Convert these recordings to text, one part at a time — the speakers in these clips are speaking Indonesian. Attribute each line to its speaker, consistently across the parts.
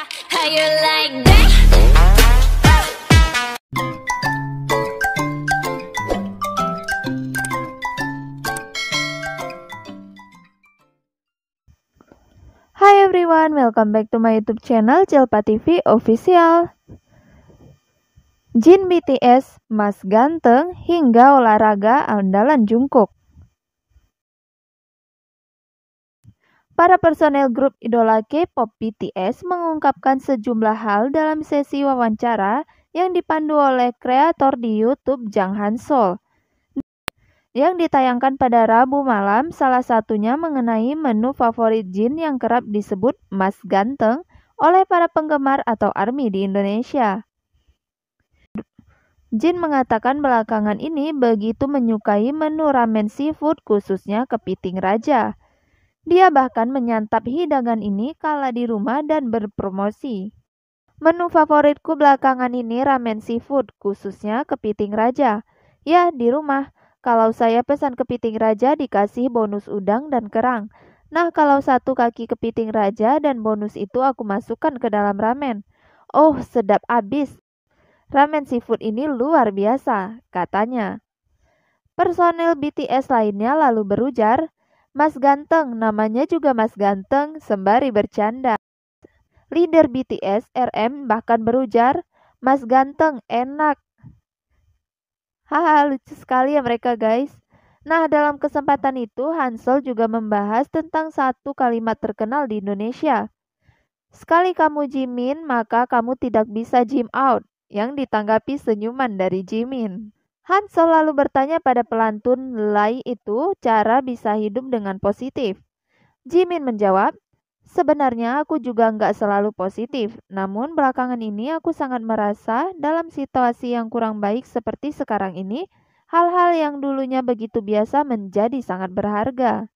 Speaker 1: Hi everyone, welcome back to my YouTube channel Jelpa TV Official. Jin BTS, Mas Ganteng hingga olahraga andalan Jungkook. Para personel grup idola K-pop BTS mengungkapkan sejumlah hal dalam sesi wawancara yang dipandu oleh kreator di YouTube Jang Han Sol. Yang ditayangkan pada Rabu malam, salah satunya mengenai menu favorit Jin yang kerap disebut Mas Ganteng oleh para penggemar atau ARMY di Indonesia. Jin mengatakan belakangan ini begitu menyukai menu ramen seafood khususnya kepiting raja. Dia bahkan menyantap hidangan ini kala di rumah dan berpromosi. Menu favoritku belakangan ini ramen seafood, khususnya kepiting raja. Ya, di rumah. Kalau saya pesan kepiting raja dikasih bonus udang dan kerang. Nah, kalau satu kaki kepiting raja dan bonus itu aku masukkan ke dalam ramen. Oh, sedap abis. Ramen seafood ini luar biasa, katanya. Personel BTS lainnya lalu berujar, Mas Ganteng, namanya juga Mas Ganteng, sembari bercanda. Leader BTS RM bahkan berujar, Mas Ganteng, enak. Haha, lucu sekali ya mereka guys. Nah, dalam kesempatan itu Hansel juga membahas tentang satu kalimat terkenal di Indonesia. Sekali kamu Jimin, maka kamu tidak bisa Jim out, yang ditanggapi senyuman dari Jimin. Hansel selalu bertanya pada pelantun Lai itu cara bisa hidup dengan positif. Jimin menjawab, Sebenarnya aku juga nggak selalu positif, namun belakangan ini aku sangat merasa dalam situasi yang kurang baik seperti sekarang ini, hal-hal yang dulunya begitu biasa menjadi sangat berharga.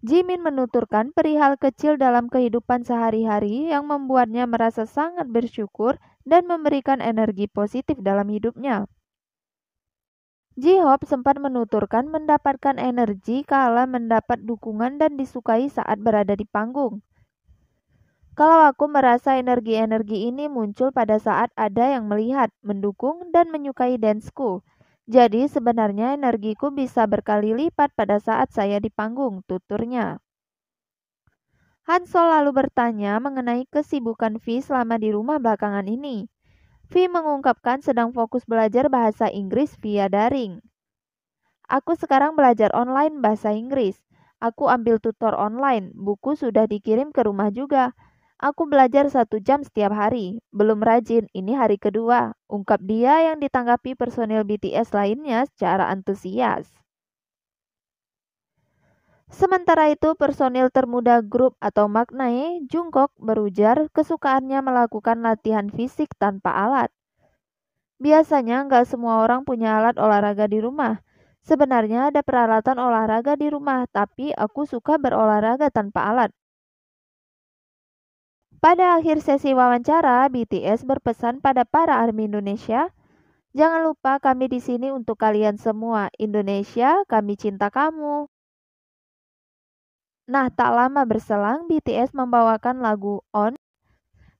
Speaker 1: Jimin menuturkan perihal kecil dalam kehidupan sehari-hari yang membuatnya merasa sangat bersyukur dan memberikan energi positif dalam hidupnya. Jihop sempat menuturkan mendapatkan energi kala mendapat dukungan dan disukai saat berada di panggung. Kalau aku merasa energi-energi ini muncul pada saat ada yang melihat, mendukung, dan menyukai danceku. Jadi sebenarnya energiku bisa berkali lipat pada saat saya di panggung, tuturnya. Hansol lalu bertanya mengenai kesibukan V selama di rumah belakangan ini. V mengungkapkan sedang fokus belajar bahasa Inggris via daring. Aku sekarang belajar online bahasa Inggris. Aku ambil tutor online, buku sudah dikirim ke rumah juga. Aku belajar satu jam setiap hari, belum rajin, ini hari kedua. Ungkap dia yang ditanggapi personil BTS lainnya secara antusias. Sementara itu, personil termuda grup atau Maknae, Jungkook berujar kesukaannya melakukan latihan fisik tanpa alat. Biasanya nggak semua orang punya alat olahraga di rumah. Sebenarnya ada peralatan olahraga di rumah, tapi aku suka berolahraga tanpa alat. Pada akhir sesi wawancara, BTS berpesan pada para ARMY Indonesia, Jangan lupa kami di sini untuk kalian semua. Indonesia, kami cinta kamu. Nah, tak lama berselang, BTS membawakan lagu On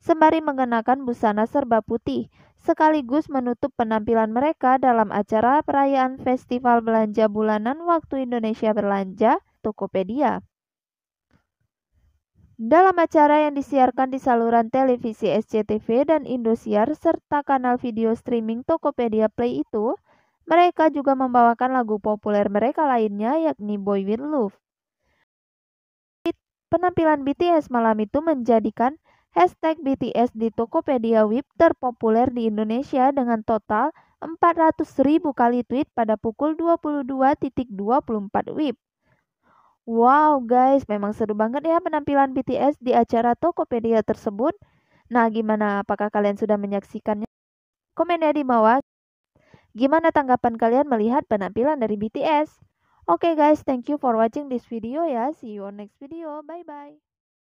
Speaker 1: sembari mengenakan busana serba putih, sekaligus menutup penampilan mereka dalam acara perayaan Festival Belanja Bulanan Waktu Indonesia Berlanja, Tokopedia. Dalam acara yang disiarkan di saluran televisi SCTV dan Indosiar serta kanal video streaming Tokopedia Play itu, mereka juga membawakan lagu populer mereka lainnya yakni Boy With Love. Penampilan BTS malam itu menjadikan hashtag BTS di Tokopedia Web terpopuler di Indonesia dengan total 400.000 kali tweet pada pukul 22.24 WIB. Wow guys, memang seru banget ya penampilan BTS di acara Tokopedia tersebut. Nah, gimana? Apakah kalian sudah menyaksikannya? Komen ya di bawah. Gimana tanggapan kalian melihat penampilan dari BTS? okay guys thank you for watching this video yeah see you on next video bye bye